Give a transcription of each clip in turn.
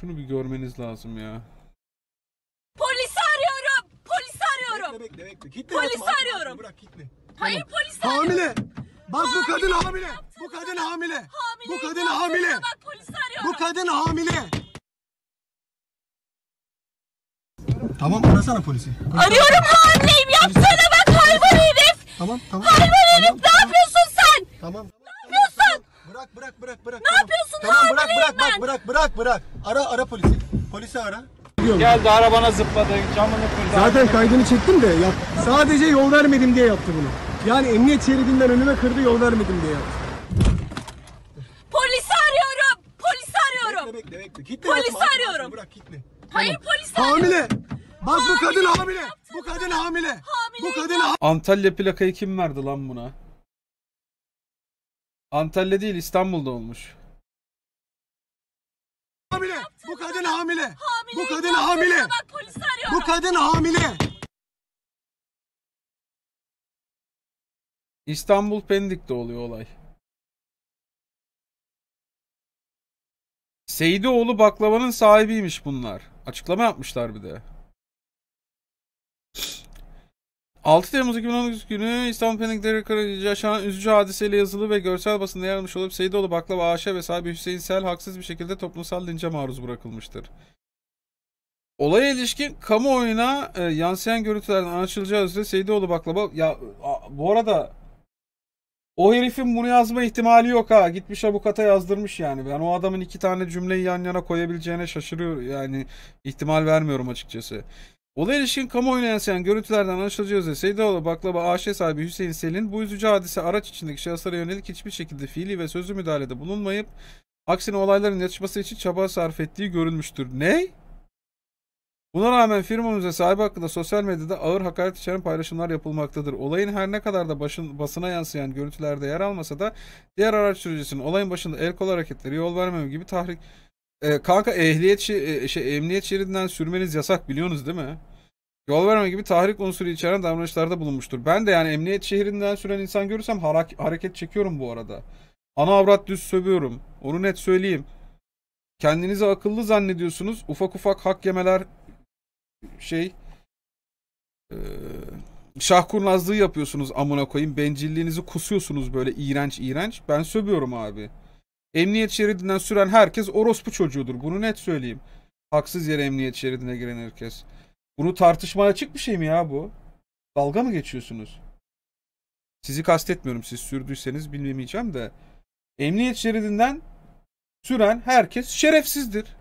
Şunu bir görmeniz lazım ya. Polisi arıyorum. Polisi arıyorum. Bekle bekle. bekle. Kitle Polisi yapma, arıyorum. Bırak kitle. Hayır polis. arıyorum. Hamile. Bak bu kadın hamile. Bu kadın hamile. Bu kadın hamile. Bak polisi arıyorum. Bu kadın hamile. Tamam arasana polisi. Polis Arıyorum hamileyim. Yapsana bak hayvan herif. Tamam tamam. Hayvan herif ne yapıyorsun sen? Tamam. Bırak bırak bırak bırak. Ne tamam. yapıyorsun? Tamam bırak bırak bak bırak bırak bırak. Ara ara polisi. Polisi ara. Geldi arabana zıpladı, camını kırdı. Zaten kaydını çektim de yap. Sadece yol vermedim diye yaptı bunu. Yani emniyet şeridinden önüme kırdı yol vermedim diye yaptı. Polisi arıyorum. Polisi arıyorum. Bekle bekle bekle. Kitle Polisi yapma, arıyorum. Bırak kitle. Hayır polisi arıyorum. Hamile. Bak bu kadın hamile. Bu kadın hamile. Bu kadın ha- Antalya plakayı kim verdi lan buna? Antalya değil İstanbul'da olmuş. Hamile. Bu kadın hamile. hamile bu kadın hamile. Bak, bu kadın hamile. İstanbul Pendik'te oluyor olay. Seydioğlu baklavanın sahibiymiş bunlar. Açıklama yapmışlar bir de. 6 Temmuz 2019 günü İstanbul Penikleri Karaciğer'de yaşanan üzücü hadiseyle yazılı ve görsel basında yer almış olup Seyidoğlu Baklava AŞ ve sahibi Hüseyin Sel haksız bir şekilde toplumsal lince maruz bırakılmıştır. Olaya ilişkin kamuoyuna e, yansıyan görüntülerden anlaşılacağı üzere Seyidoğlu Baklava... Ya a, bu arada o herifin bunu yazma ihtimali yok ha. Gitmiş avukata yazdırmış yani. Ben o adamın iki tane cümleyi yan yana koyabileceğine şaşırıyor yani ihtimal vermiyorum açıkçası. Olay ilişkin kamuoyuna yansıyan görüntülerden anlaşılacağı üzere Seydoğlu Baklava AŞ sahibi Hüseyin Selin bu üzücü hadise araç içindeki şahıslara yönelik hiçbir şekilde fiili ve sözlü müdahalede bulunmayıp aksine olayların yatışması için çaba sarf ettiği görülmüştür. Ne? Buna rağmen firmamıza sahibi hakkında sosyal medyada ağır hakaret içeren paylaşımlar yapılmaktadır. Olayın her ne kadar da başın, basına yansıyan görüntülerde yer almasa da diğer araç sürücüsünün olayın başında el kol hareketleri, yol vermeme gibi tahrik e, kanka ehliyet şi- e, şey, emniyet şeridinden sürmeniz yasak biliyorsunuz değil mi? Yol verme gibi tahrik unsuru içeren davranışlarda bulunmuştur. Ben de yani emniyet şehrinden süren insan görürsem harak- hareket çekiyorum bu arada. Ana avrat düz sövüyorum. Onu net söyleyeyim. Kendinizi akıllı zannediyorsunuz. Ufak ufak hak yemeler şey e, şahkurnazlığı yapıyorsunuz amına koyayım. Bencilliğinizi kusuyorsunuz böyle iğrenç iğrenç. Ben sövüyorum abi. Emniyet şeridinden süren herkes orospu çocuğudur. Bunu net söyleyeyim. Haksız yere emniyet şeridine giren herkes. Bunu tartışmaya açık bir şey mi ya bu? Dalga mı geçiyorsunuz? Sizi kastetmiyorum. Siz sürdüyseniz bilmemeyeceğim de. Emniyet şeridinden süren herkes şerefsizdir.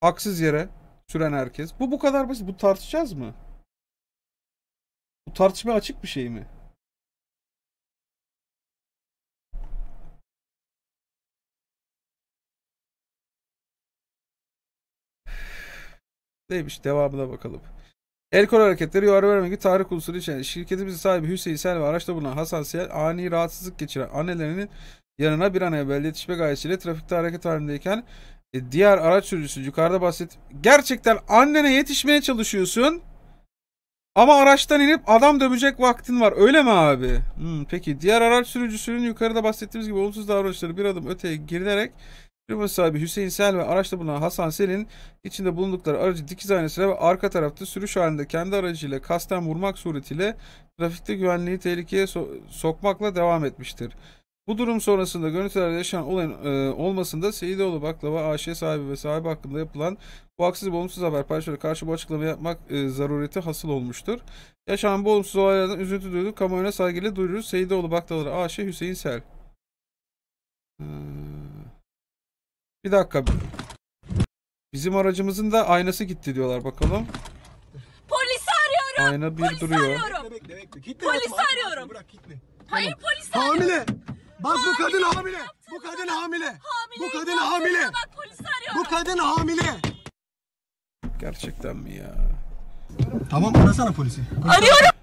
Haksız yere süren herkes. Bu bu kadar basit. Bu tartışacağız mı? Bu tartışma açık bir şey mi? Neymiş devamına bakalım. El kol hareketleri yuvarı vermek gibi tahrik unsuru içeren şirketimizin sahibi Hüseyin Sel ve araçta bulunan Hasan Sel ani rahatsızlık geçiren annelerinin yanına bir an evvel yetişme gayesiyle trafikte hareket halindeyken e, diğer araç sürücüsü yukarıda bahset. Gerçekten annene yetişmeye çalışıyorsun ama araçtan inip adam dövecek vaktin var öyle mi abi? Hmm, peki diğer araç sürücüsünün yukarıda bahsettiğimiz gibi olumsuz davranışları bir adım öteye girilerek Firma sahibi Hüseyin Sel ve araçta bulunan Hasan Sel'in içinde bulundukları aracı dikiz aynasıyla ve arka tarafta sürüş halinde kendi aracıyla kasten vurmak suretiyle trafikte güvenliği tehlikeye so sokmakla devam etmiştir. Bu durum sonrasında görüntülerde yaşanan olayın e, olmasında Seyidoğlu Baklava AŞ sahibi ve sahibi hakkında yapılan bu haksız olumsuz haber paylaşıları karşı bu açıklama yapmak e, zarureti hasıl olmuştur. Yaşanan bu olumsuz olaylardan üzüntü duyduk. Kamuoyuna saygıyla duyururuz. Seyidoğlu Baklavaları AŞ Hüseyin Sel. Hmm. Bir dakika. Bizim aracımızın da aynası gitti diyorlar bakalım. Polisi arıyorum. Ayna bir polisi duruyor. Arıyorum. Bekle, polisi arıyorum. Bırak, Hayır polisi arıyorum. Hamile. Bak bu kadın hamile. Bu kadın hamile. hamile. Bu kadın hamile. Bak arıyorum. Bu kadın hamile. Gerçekten mi ya? Tamam arasana Polisi. Arıyorum.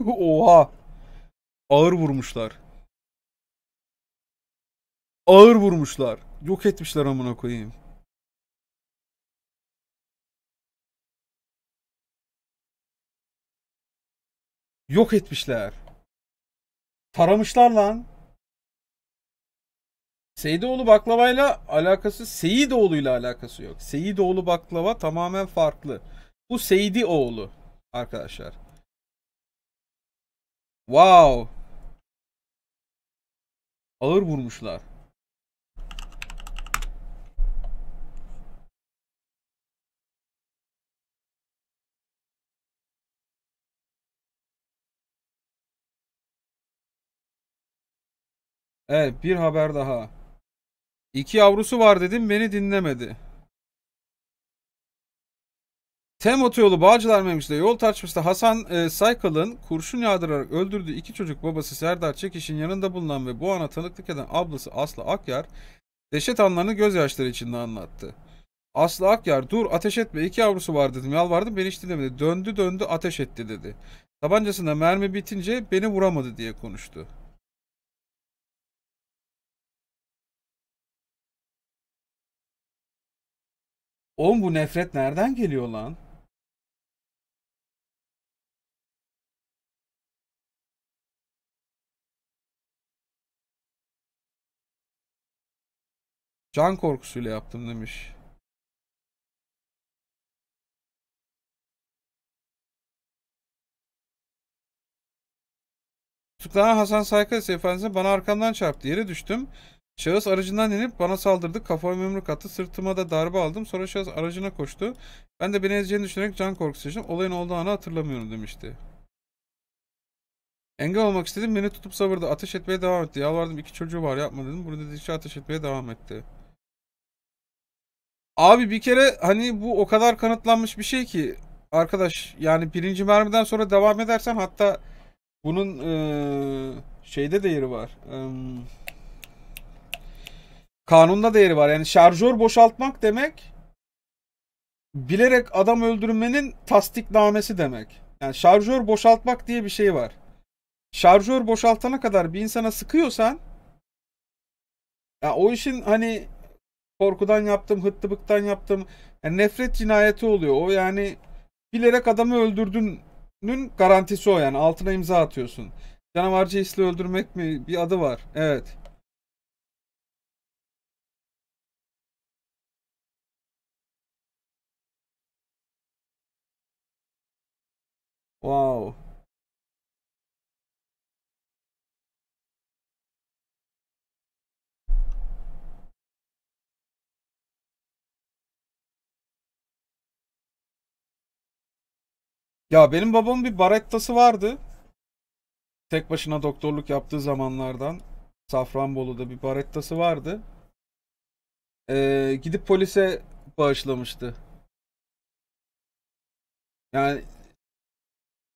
Oha. Ağır vurmuşlar. Ağır vurmuşlar. Yok etmişler amına koyayım. Yok etmişler. Taramışlar lan. Seyidoğlu baklavayla alakası Seyidoğlu'yla alakası yok. Seyidoğlu baklava tamamen farklı. Bu Seyidi oğlu arkadaşlar. Wow. Ağır vurmuşlar. Evet bir haber daha. İki yavrusu var dedim beni dinlemedi. Tem otoyolu Bağcılar Memiş'te yol tartışmasında Hasan e, Saykal'ın kurşun yağdırarak öldürdüğü iki çocuk babası Serdar Çekiş'in yanında bulunan ve bu ana tanıklık eden ablası Aslı Akyar dehşet anlarını gözyaşları içinde anlattı. Aslı Akyar dur ateş etme iki yavrusu var dedim yalvardım beni hiç dinlemedi döndü döndü ateş etti dedi. Tabancasında mermi bitince beni vuramadı diye konuştu. Oğlum bu nefret nereden geliyor lan? Can korkusuyla yaptım demiş. Tutuklanan Hasan Saykas efendisi bana arkamdan çarptı. Yere düştüm. Şahıs aracından inip bana saldırdı. Kafama yumruk attı. Sırtıma da darbe aldım. Sonra şahıs aracına koştu. Ben de beni ezeceğini düşünerek can korkusu yaşadım. Olayın olduğu anı hatırlamıyorum demişti. Engel olmak istedim. Beni tutup savurdu. Ateş etmeye devam etti. Yalvardım iki çocuğu var yapma dedim. Burada dedikçe ateş etmeye devam etti. Abi bir kere hani bu o kadar kanıtlanmış bir şey ki arkadaş yani birinci mermiden sonra devam edersen hatta bunun e, şeyde değeri var. E, kanunda değeri var. Yani şarjör boşaltmak demek bilerek adam öldürmenin tasdiknamesi demek. Yani şarjör boşaltmak diye bir şey var. Şarjör boşaltana kadar bir insana sıkıyorsan ya o işin hani korkudan yaptım, hıttıbıktan yaptım. Yani nefret cinayeti oluyor. O yani bilerek adamı öldürdüğünün garantisi o yani. Altına imza atıyorsun. Canavarcı hisle öldürmek mi? Bir adı var. Evet. Wow. Ya benim babamın bir barettası vardı. Tek başına doktorluk yaptığı zamanlardan. Safranbolu'da bir barettası vardı. Ee, gidip polise bağışlamıştı. Yani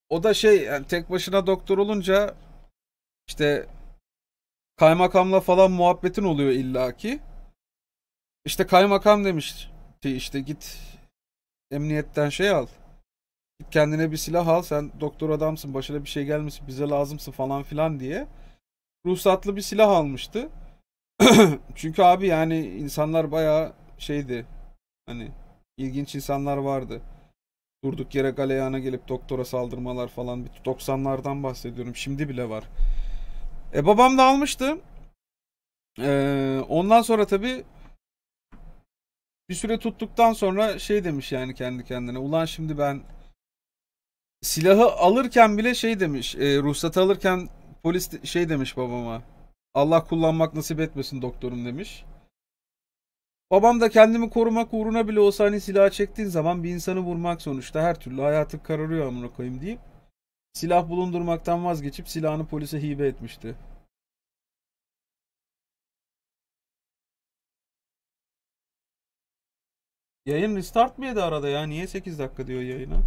o da şey yani tek başına doktor olunca işte kaymakamla falan muhabbetin oluyor illaki. İşte kaymakam demiş işte git emniyetten şey al kendine bir silah al sen doktor adamsın başına bir şey gelmesin bize lazımsın falan filan diye ruhsatlı bir silah almıştı. Çünkü abi yani insanlar bayağı şeydi hani ilginç insanlar vardı. Durduk yere galeyana gelip doktora saldırmalar falan bir, 90'lardan bahsediyorum şimdi bile var. E babam da almıştı. Ee, ondan sonra tabi bir süre tuttuktan sonra şey demiş yani kendi kendine. Ulan şimdi ben silahı alırken bile şey demiş. E, ruhsatı alırken polis de- şey demiş babama. Allah kullanmak nasip etmesin doktorum demiş. Babam da kendimi korumak uğruna bile olsa hani silah çektiğin zaman bir insanı vurmak sonuçta her türlü hayatı kararıyor amına koyayım deyip silah bulundurmaktan vazgeçip silahını polise hibe etmişti. Yayın restart mı yedi arada ya? Niye 8 dakika diyor yayına?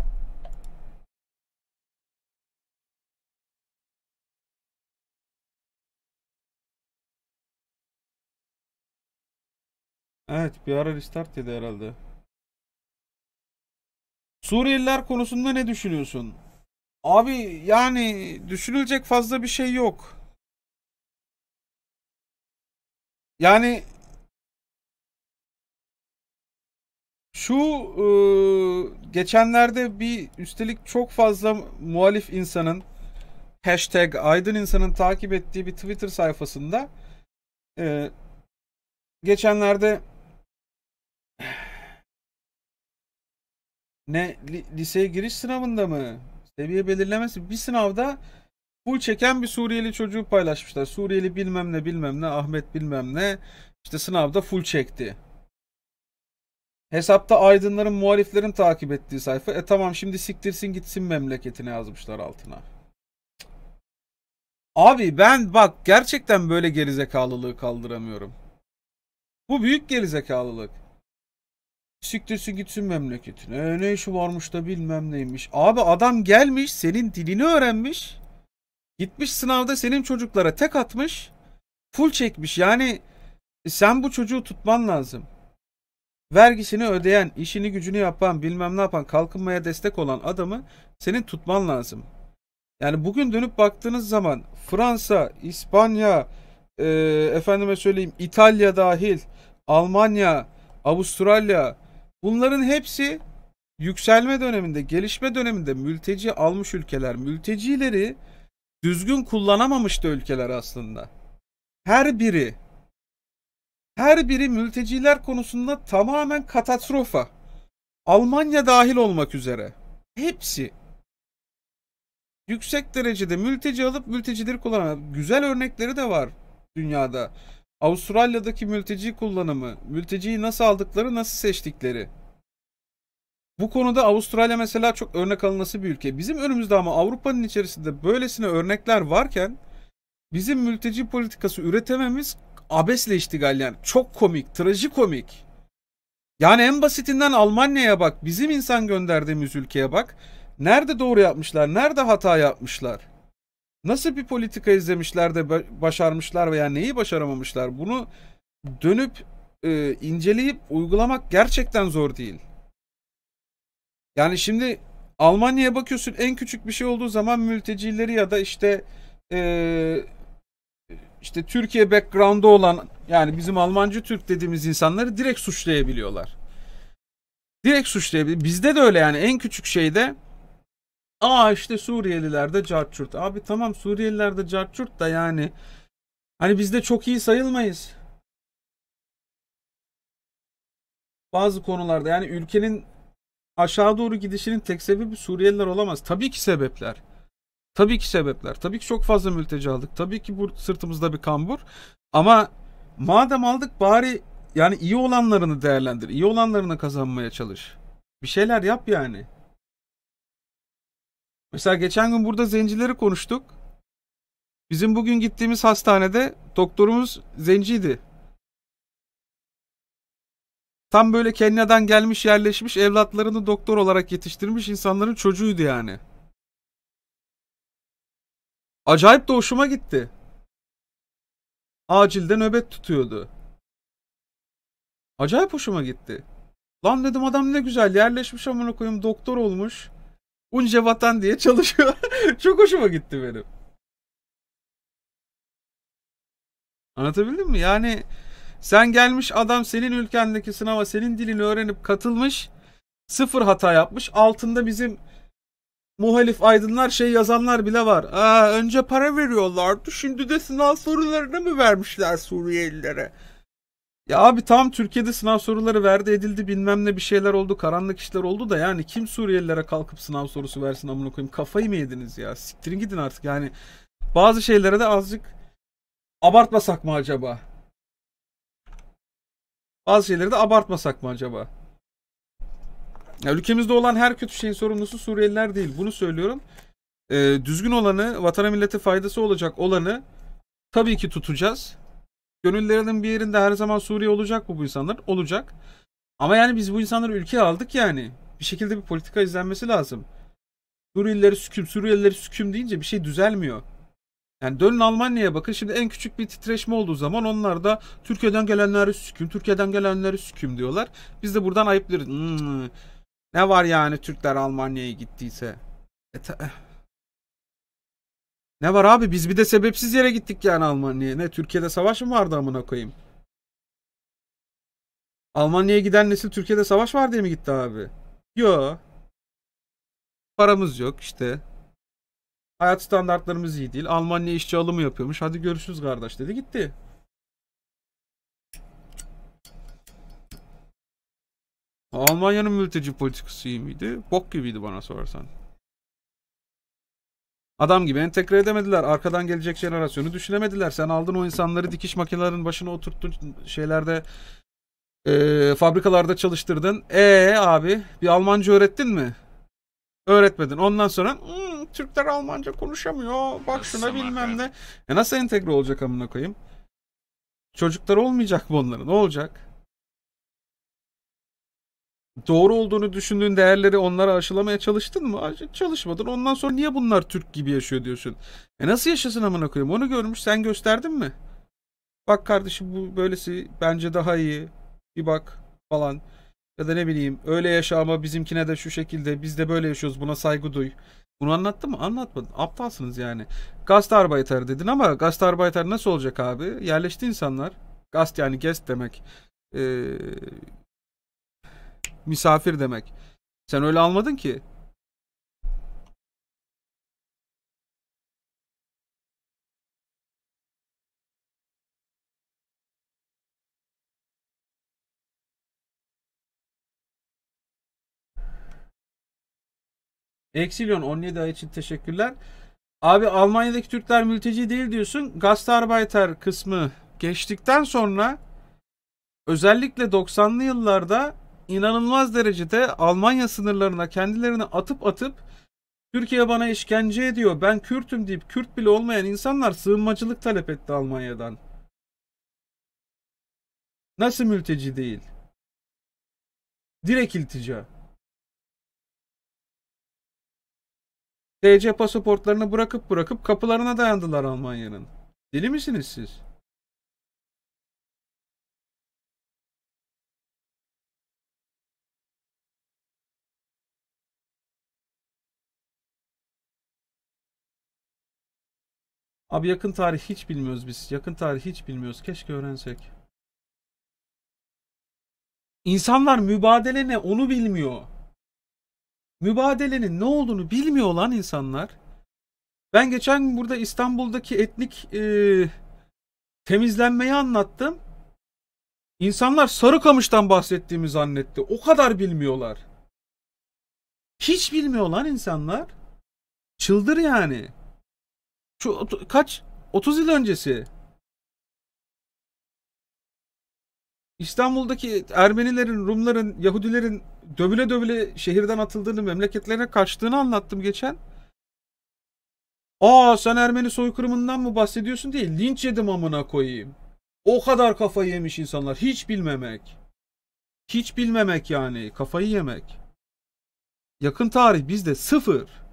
Evet bir ara restart dedi herhalde. Suriyeliler konusunda ne düşünüyorsun? Abi yani düşünülecek fazla bir şey yok. Yani şu e, geçenlerde bir üstelik çok fazla muhalif insanın hashtag aydın insanın takip ettiği bir Twitter sayfasında e, geçenlerde ne li, liseye giriş sınavında mı? Seviye belirlemesi. Bir sınavda full çeken bir Suriyeli çocuğu paylaşmışlar. Suriyeli bilmem ne bilmem ne Ahmet bilmem ne işte sınavda full çekti. Hesapta aydınların muhaliflerin takip ettiği sayfa. E tamam şimdi siktirsin gitsin memleketine yazmışlar altına. Abi ben bak gerçekten böyle gerizekalılığı kaldıramıyorum. Bu büyük gerizekalılık. Siktirsin gitsin memleketine. Ee, ne işi varmış da bilmem neymiş. Abi adam gelmiş senin dilini öğrenmiş. Gitmiş sınavda senin çocuklara tek atmış. Full çekmiş. Yani sen bu çocuğu tutman lazım. Vergisini ödeyen, işini gücünü yapan, bilmem ne yapan, kalkınmaya destek olan adamı senin tutman lazım. Yani bugün dönüp baktığınız zaman Fransa, İspanya, e, efendime söyleyeyim İtalya dahil, Almanya, Avustralya, Bunların hepsi yükselme döneminde, gelişme döneminde mülteci almış ülkeler. Mültecileri düzgün kullanamamıştı ülkeler aslında. Her biri her biri mülteciler konusunda tamamen katastrofa. Almanya dahil olmak üzere. Hepsi yüksek derecede mülteci alıp mültecileri kullanan güzel örnekleri de var dünyada. Avustralya'daki mülteci kullanımı, mülteciyi nasıl aldıkları, nasıl seçtikleri. Bu konuda Avustralya mesela çok örnek alınası bir ülke. Bizim önümüzde ama Avrupa'nın içerisinde böylesine örnekler varken bizim mülteci politikası üretememiz abesle iştigal yani. Çok komik, trajikomik. Yani en basitinden Almanya'ya bak, bizim insan gönderdiğimiz ülkeye bak. Nerede doğru yapmışlar, nerede hata yapmışlar? Nasıl bir politika izlemişler de başarmışlar veya neyi başaramamışlar? Bunu dönüp e, inceleyip uygulamak gerçekten zor değil. Yani şimdi Almanya'ya bakıyorsun en küçük bir şey olduğu zaman mültecileri ya da işte e, işte Türkiye background'u olan yani bizim Almancı Türk dediğimiz insanları direkt suçlayabiliyorlar. Direkt suçlayabilir. Bizde de öyle yani en küçük şeyde Aa işte Suriyeliler de carçurt. Abi tamam Suriyeliler de carçurt da yani. Hani biz de çok iyi sayılmayız. Bazı konularda yani ülkenin aşağı doğru gidişinin tek sebebi Suriyeliler olamaz. Tabii ki sebepler. Tabii ki sebepler. Tabii ki çok fazla mülteci aldık. Tabii ki bu sırtımızda bir kambur. Ama madem aldık bari yani iyi olanlarını değerlendir. İyi olanlarını kazanmaya çalış. Bir şeyler yap yani. Mesela geçen gün burada zencileri konuştuk. Bizim bugün gittiğimiz hastanede doktorumuz zenciydi. Tam böyle Kenya'dan gelmiş yerleşmiş evlatlarını doktor olarak yetiştirmiş insanların çocuğuydu yani. Acayip de hoşuma gitti. Acilde nöbet tutuyordu. Acayip hoşuma gitti. Lan dedim adam ne güzel yerleşmiş amına koyayım doktor olmuş. Unca vatan diye çalışıyor. Çok hoşuma gitti benim. Anlatabildim mi? Yani sen gelmiş adam senin ülkendeki sınava senin dilini öğrenip katılmış. Sıfır hata yapmış. Altında bizim muhalif aydınlar şey yazanlar bile var. Aa, önce para veriyorlardı. Şimdi de sınav sorularını mı vermişler Suriyelilere? Ya abi tam Türkiye'de sınav soruları verdi edildi bilmem ne bir şeyler oldu karanlık işler oldu da yani kim Suriyelilere kalkıp sınav sorusu versin amına koyayım kafayı mı yediniz ya siktirin gidin artık yani bazı şeylere de azıcık abartmasak mı acaba? Bazı şeyleri de abartmasak mı acaba? Ya ülkemizde olan her kötü şeyin sorumlusu Suriyeliler değil bunu söylüyorum. Ee, düzgün olanı vatana millete faydası olacak olanı tabii ki tutacağız gönüllerinin bir yerinde her zaman Suriye olacak mı bu insanlar? Olacak. Ama yani biz bu insanları ülke aldık yani. Bir şekilde bir politika izlenmesi lazım. Suriyelileri süküm, Suriyelileri süküm deyince bir şey düzelmiyor. Yani dönün Almanya'ya bakın. Şimdi en küçük bir titreşme olduğu zaman onlar da Türkiye'den gelenleri süküm, Türkiye'den gelenleri süküm diyorlar. Biz de buradan ayıplıyoruz. Hmm. Ne var yani Türkler Almanya'ya gittiyse? E ne var abi biz bir de sebepsiz yere gittik yani Almanya'ya. Ne Türkiye'de savaş mı vardı amına koyayım? Almanya'ya giden nesil Türkiye'de savaş var diye mi gitti abi? Yo. Paramız yok işte. Hayat standartlarımız iyi değil. Almanya işçi alımı yapıyormuş. Hadi görüşürüz kardeş dedi gitti. Almanya'nın mülteci politikası iyi miydi? Bok gibiydi bana sorarsan. Adam gibi entegre edemediler. Arkadan gelecek jenerasyonu düşünemediler. Sen aldın o insanları dikiş makinelerinin başına oturttun şeylerde e, fabrikalarda çalıştırdın. E abi bir Almanca öğrettin mi? Öğretmedin. Ondan sonra hmm, Türkler Almanca konuşamıyor. Bak şuna bilmem ne. E nasıl entegre olacak amına koyayım? Çocuklar olmayacak mı onların? Ne olacak? doğru olduğunu düşündüğün değerleri onlara aşılamaya çalıştın mı? Çalışmadın. Ondan sonra niye bunlar Türk gibi yaşıyor diyorsun. E nasıl yaşasın amına koyayım? Onu görmüş sen gösterdin mi? Bak kardeşim bu böylesi bence daha iyi. Bir bak falan. Ya da ne bileyim öyle yaşa ama bizimkine de şu şekilde biz de böyle yaşıyoruz buna saygı duy. Bunu anlattın mı? Anlatmadın. Aptalsınız yani. Gastarbeiter dedin ama gastarbeiter nasıl olacak abi? Yerleşti insanlar. Gast yani guest demek. Ee, misafir demek. Sen öyle almadın ki. Eksilyon 17 ay için teşekkürler. Abi Almanya'daki Türkler mülteci değil diyorsun. Gastarbeiter kısmı geçtikten sonra özellikle 90'lı yıllarda inanılmaz derecede Almanya sınırlarına kendilerini atıp atıp Türkiye bana işkence ediyor. Ben Kürt'üm deyip Kürt bile olmayan insanlar sığınmacılık talep etti Almanya'dan. Nasıl mülteci değil? Direkt iltica. TC pasaportlarını bırakıp bırakıp kapılarına dayandılar Almanya'nın. Deli misiniz siz? Abi yakın tarih hiç bilmiyoruz biz. Yakın tarih hiç bilmiyoruz. Keşke öğrensek. İnsanlar mübadele ne onu bilmiyor. Mübadelenin ne olduğunu bilmiyor olan insanlar. Ben geçen gün burada İstanbul'daki etnik e, temizlenmeyi anlattım. İnsanlar Sarıkamış'tan bahsettiğimi zannetti. O kadar bilmiyorlar. Hiç bilmiyor lan insanlar. Çıldır yani. Şu kaç? 30 yıl öncesi. İstanbul'daki Ermenilerin, Rumların, Yahudilerin dövüle dövüle şehirden atıldığını, memleketlerine kaçtığını anlattım geçen. Aa sen Ermeni soykırımından mı bahsediyorsun diye linç yedim amına koyayım. O kadar kafayı yemiş insanlar. Hiç bilmemek. Hiç bilmemek yani. Kafayı yemek. Yakın tarih bizde sıfır.